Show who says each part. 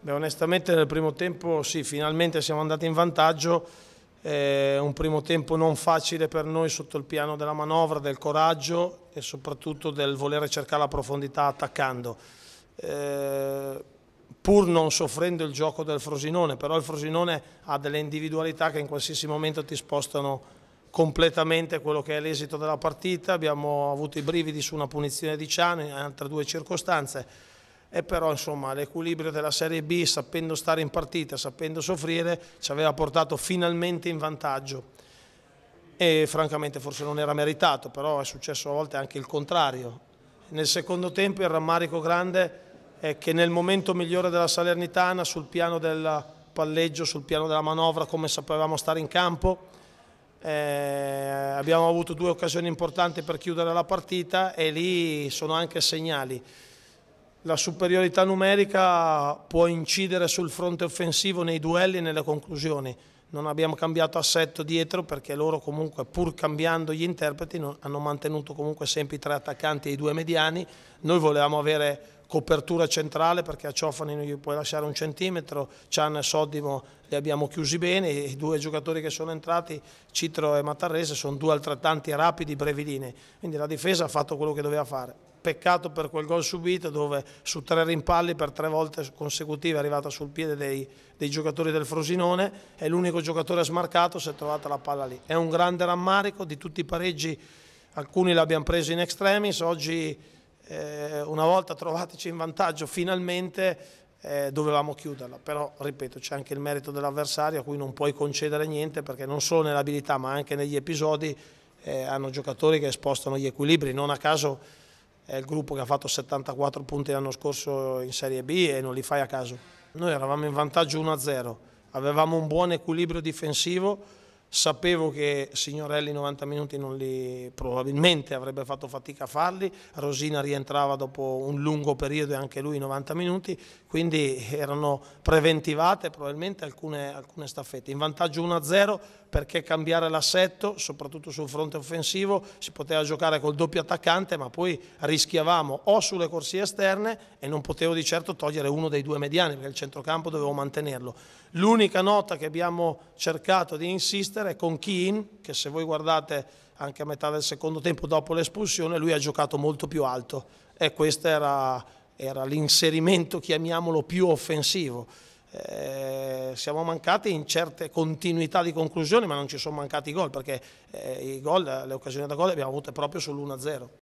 Speaker 1: Beh, onestamente nel primo tempo sì, finalmente siamo andati in vantaggio, eh, un primo tempo non facile per noi sotto il piano della manovra, del coraggio e soprattutto del volere cercare la profondità attaccando. Eh, pur non soffrendo il gioco del Frosinone, però il Frosinone ha delle individualità che in qualsiasi momento ti spostano completamente quello che è l'esito della partita, abbiamo avuto i brividi su una punizione di Ciano in altre due circostanze e però insomma l'equilibrio della Serie B sapendo stare in partita, sapendo soffrire ci aveva portato finalmente in vantaggio e francamente forse non era meritato però è successo a volte anche il contrario nel secondo tempo il rammarico grande è che nel momento migliore della Salernitana sul piano del palleggio, sul piano della manovra come sapevamo stare in campo eh, abbiamo avuto due occasioni importanti per chiudere la partita e lì sono anche segnali la superiorità numerica può incidere sul fronte offensivo nei duelli e nelle conclusioni. Non abbiamo cambiato assetto dietro perché loro comunque pur cambiando gli interpreti hanno mantenuto comunque sempre i tre attaccanti e i due mediani. Noi volevamo avere copertura centrale perché a Ciofani non gli puoi lasciare un centimetro, Cian e Soddimo li abbiamo chiusi bene, i due giocatori che sono entrati, Citro e Matarrese, sono due altrettanti rapidi, brevi linee, quindi la difesa ha fatto quello che doveva fare. Peccato per quel gol subito dove su tre rimpalli per tre volte consecutive è arrivata sul piede dei, dei giocatori del Frosinone e l'unico giocatore smarcato si è trovata la palla lì. È un grande rammarico di tutti i pareggi, alcuni li abbiamo presi in extremis, oggi eh, una volta trovateci in vantaggio finalmente eh, dovevamo chiuderla, però ripeto c'è anche il merito dell'avversario a cui non puoi concedere niente perché non solo nell'abilità ma anche negli episodi eh, hanno giocatori che spostano gli equilibri, non a caso è il gruppo che ha fatto 74 punti l'anno scorso in Serie B e non li fai a caso. Noi eravamo in vantaggio 1-0, avevamo un buon equilibrio difensivo, Sapevo che Signorelli 90 minuti non li, probabilmente avrebbe fatto fatica a farli, Rosina rientrava dopo un lungo periodo e anche lui 90 minuti, quindi erano preventivate probabilmente alcune, alcune staffette. In vantaggio 1-0 perché cambiare l'assetto, soprattutto sul fronte offensivo, si poteva giocare col doppio attaccante ma poi rischiavamo o sulle corsie esterne e non potevo di certo togliere uno dei due mediani perché il centrocampo dovevo mantenerlo. L'unica nota che abbiamo cercato di insistere assistere con Keane, che se voi guardate anche a metà del secondo tempo dopo l'espulsione, lui ha giocato molto più alto e questo era, era l'inserimento, chiamiamolo, più offensivo. Eh, siamo mancati in certe continuità di conclusioni, ma non ci sono mancati i gol, perché eh, i gol, le occasioni da gol le abbiamo avute proprio sull'1-0.